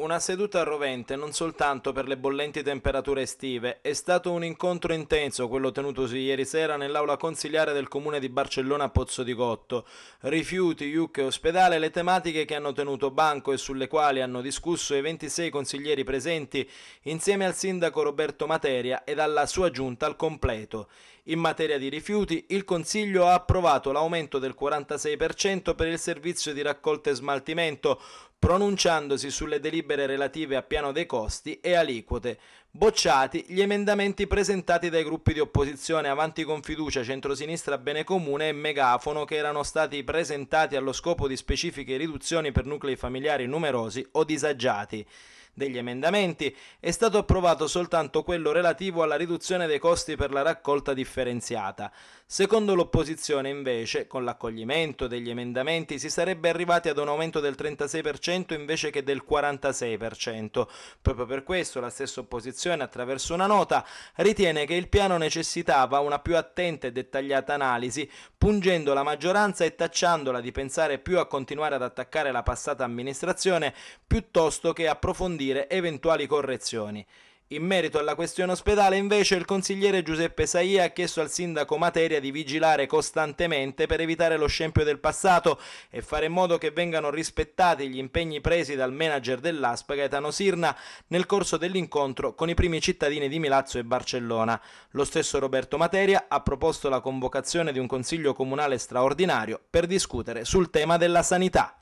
Una seduta rovente non soltanto per le bollenti temperature estive, è stato un incontro intenso quello tenutosi ieri sera nell'aula consigliare del comune di Barcellona a Pozzo di Gotto. Rifiuti, Iucche e ospedale, le tematiche che hanno tenuto banco e sulle quali hanno discusso i 26 consiglieri presenti insieme al sindaco Roberto Materia ed alla sua giunta al completo. In materia di rifiuti, il Consiglio ha approvato l'aumento del 46% per il servizio di raccolta e smaltimento, pronunciandosi sulle delibere relative a piano dei costi e aliquote, bocciati gli emendamenti presentati dai gruppi di opposizione Avanti con fiducia, Centrosinistra, Bene Comune e Megafono che erano stati presentati allo scopo di specifiche riduzioni per nuclei familiari numerosi o disagiati degli emendamenti, è stato approvato soltanto quello relativo alla riduzione dei costi per la raccolta differenziata. Secondo l'opposizione, invece, con l'accoglimento degli emendamenti si sarebbe arrivati ad un aumento del 36% invece che del 46%. Proprio per questo la stessa opposizione, attraverso una nota, ritiene che il piano necessitava una più attenta e dettagliata analisi, pungendo la maggioranza e tacciandola di pensare più a continuare ad attaccare la passata amministrazione piuttosto che approfondire suggerire eventuali correzioni. In merito alla questione ospedale, invece, il consigliere Giuseppe Saia ha chiesto al sindaco Materia di vigilare costantemente per evitare lo scempio del passato e fare in modo che vengano rispettati gli impegni presi dal manager dell'ASP Gaetano Sirna nel corso dell'incontro con i primi cittadini di Milazzo e Barcellona. Lo stesso Roberto Materia ha proposto la convocazione di un consiglio comunale straordinario per discutere sul tema della sanità.